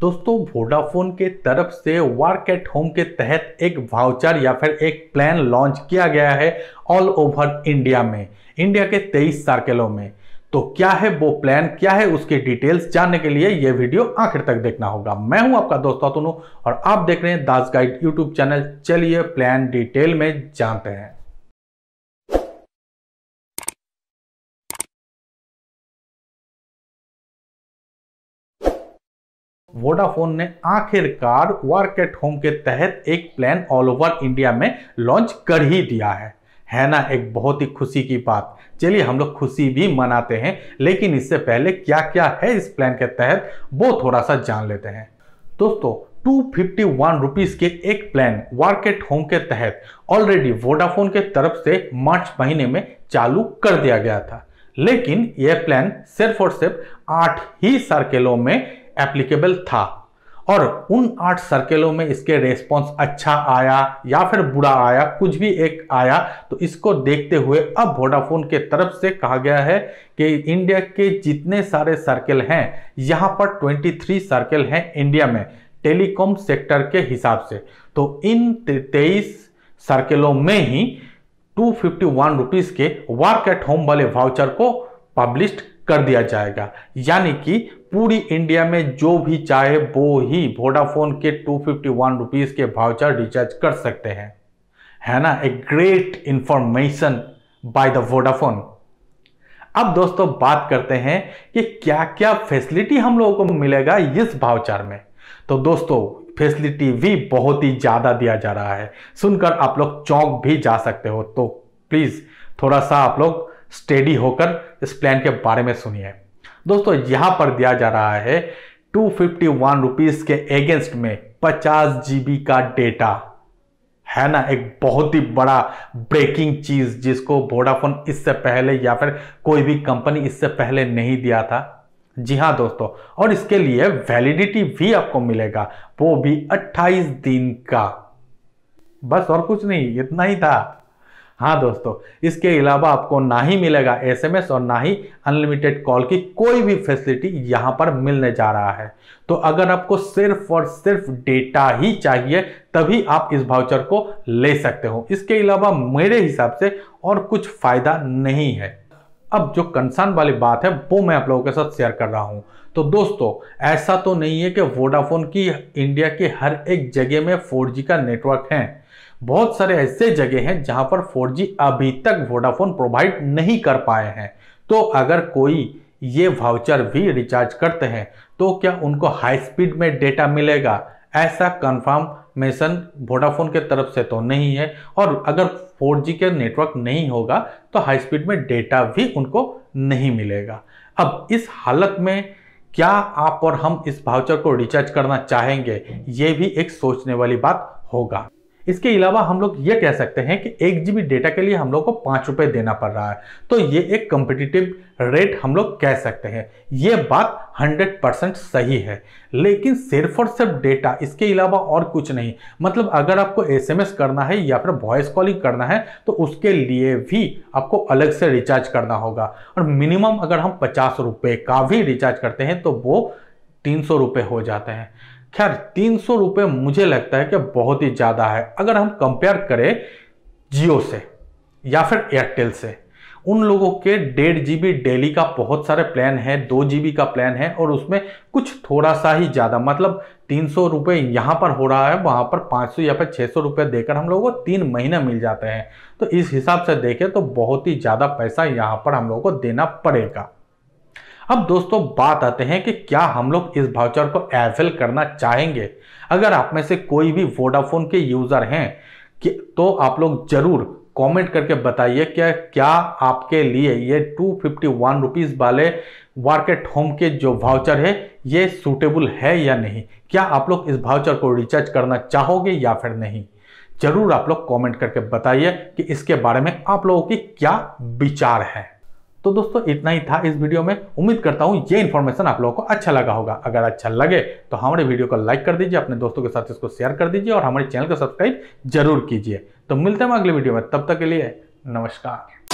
दोस्तों वोडाफोन के तरफ से वर्क एट होम के तहत एक वाउचर या फिर एक प्लान लॉन्च किया गया है ऑल ओवर इंडिया में इंडिया के तेईस सर्कलों में तो क्या है वो प्लान क्या है उसके डिटेल्स जानने के लिए ये वीडियो आखिर तक देखना होगा मैं हूं आपका दोस्त अतुनु और आप देख रहे हैं दास गाइड यूट्यूब चैनल चलिए प्लान डिटेल में जानते हैं वोडाफोन ने आखिरकार वर्क एट होम के तहत एक प्लान ऑल ओवर इंडिया में लॉन्च कर ही दिया है है ना एक बहुत ही खुशी की बात चलिए हम लोग खुशी भी मनाते हैं लेकिन इससे पहले क्या क्या है इस प्लान के तहत वो थोड़ा सा जान लेते हैं दोस्तों टू फिफ्टी वन रुपीज के एक प्लान वर्क एट होम के तहत ऑलरेडी वोडाफोन के तरफ से मार्च महीने में चालू कर दिया गया था लेकिन यह प्लान सिर्फ और सिर्फ आठ ही सर्किलों में एप्लीकेबल था और उन आठ सर्कलों में इसके रेस्पॉन्स अच्छा आया या फिर बुरा आया कुछ भी एक आया तो इसको देखते हुए अब वोडाफोन के तरफ से कहा गया है कि इंडिया के जितने सारे सर्कल हैं यहाँ पर 23 सर्कल हैं इंडिया में टेलीकॉम सेक्टर के हिसाब से तो इन तेईस सर्कलों में ही टू फिफ्टी के वर्क एट होम वाले वाउचर को पब्लिश कर दिया जाएगा यानी कि पूरी इंडिया में जो भी चाहे वो ही वोडाफोन के टू फिफ्टी वन रुपीज़ के भावचार रिचार्ज कर सकते हैं है ना a great information by the Vodafone अब दोस्तों बात करते हैं कि क्या क्या फैसिलिटी हम लोगों को मिलेगा इस भावचार में तो दोस्तों फैसिलिटी भी बहुत ही ज़्यादा दिया जा रहा है सुनकर आप लोग चौंक भी जा सकते हो तो प्लीज़ थोड़ा सा आप लोग स्टेडी होकर इस प्लान के बारे में सुनिए दोस्तों यहां पर दिया जा रहा है टू फिफ्टी वन रुपीज़ के एगेंस्ट में पचास जी का डेटा है ना एक बहुत ही बड़ा ब्रेकिंग चीज़ जिसको वोडाफोन इससे पहले या फिर कोई भी कंपनी इससे पहले नहीं दिया था जी हाँ दोस्तों और इसके लिए वैलिडिटी भी आपको मिलेगा वो भी 28 दिन का बस और कुछ नहीं इतना ही था हाँ दोस्तों इसके अलावा आपको ना ही मिलेगा एसएमएस और ना ही अनलिमिटेड कॉल की कोई भी फैसिलिटी यहाँ पर मिलने जा रहा है तो अगर आपको सिर्फ और सिर्फ डेटा ही चाहिए तभी आप इस भाउचर को ले सकते हो इसके अलावा मेरे हिसाब से और कुछ फ़ायदा नहीं है अब जो कंसर्न वाली बात है वो मैं आप लोगों के साथ शेयर कर रहा हूँ तो दोस्तों ऐसा तो नहीं है कि वोडाफोन की इंडिया के हर एक जगह में 4G का नेटवर्क है बहुत सारे ऐसे जगह हैं जहां पर 4G अभी तक वोडाफोन प्रोवाइड नहीं कर पाए हैं तो अगर कोई ये वाउचर भी रिचार्ज करते हैं तो क्या उनको हाई स्पीड में डेटा मिलेगा ऐसा मेसन वोडाफोन के तरफ से तो नहीं है और अगर 4G के नेटवर्क नहीं होगा तो हाई स्पीड में डेटा भी उनको नहीं मिलेगा अब इस हालत में क्या आप और हम इस भाउचर को रिचार्ज करना चाहेंगे ये भी एक सोचने वाली बात होगा इसके अलावा हम लोग ये कह सकते हैं कि एक जी डेटा के लिए हम लोग को पाँच रुपये देना पड़ रहा है तो ये एक कम्पिटिटिव रेट हम लोग कह सकते हैं ये बात 100 परसेंट सही है लेकिन सिर्फ और सिर्फ डेटा इसके अलावा और कुछ नहीं मतलब अगर आपको एसएमएस करना है या फिर वॉइस कॉलिंग करना है तो उसके लिए भी आपको अलग से रिचार्ज करना होगा और मिनिमम अगर हम पचास रुपये का भी रिचार्ज करते हैं तो वो तीन सौ रुपये हो जाते हैं खैर तीन सौ रुपये मुझे लगता है कि बहुत ही ज़्यादा है अगर हम कंपेयर करें जियो से या फिर एयरटेल से उन लोगों के डेढ़ जी बी डेली का बहुत सारे प्लान है दो जी बी का प्लान है और उसमें कुछ थोड़ा सा ही ज़्यादा मतलब तीन सौ रुपये यहाँ पर हो रहा है वहाँ पर पाँच सौ या फिर छः सौ रुपये देकर हम लोगों को तीन महीने मिल जाते हैं तो इस हिसाब से देखें तो बहुत ही ज़्यादा पैसा यहाँ पर हम लोगों को देना पड़ेगा अब दोस्तों बात आते हैं कि क्या हम लोग इस भाउचर को एवेल करना चाहेंगे अगर आप में से कोई भी वोडाफोन के यूज़र हैं कि तो आप लोग ज़रूर कमेंट करके बताइए क्या क्या आपके लिए ये टू फिफ्टी वन रुपीज़ वाले वार्केट होम के जो भाउचर है ये सूटेबल है या नहीं क्या आप लोग इस भाउचर को रिचार्ज करना चाहोगे या फिर नहीं ज़रूर आप लोग कमेंट करके बताइए कि इसके बारे में आप लोगों की क्या विचार है तो दोस्तों इतना ही था इस वीडियो में उम्मीद करता हूँ ये इन्फॉर्मेशन आप लोगों को अच्छा लगा होगा अगर अच्छा लगे तो हमारे वीडियो को लाइक कर दीजिए अपने दोस्तों के साथ इसको शेयर कर दीजिए और हमारे चैनल को सब्सक्राइब जरूर कीजिए तो मिलते हैं अगले वीडियो में तब तक के लिए नमस्कार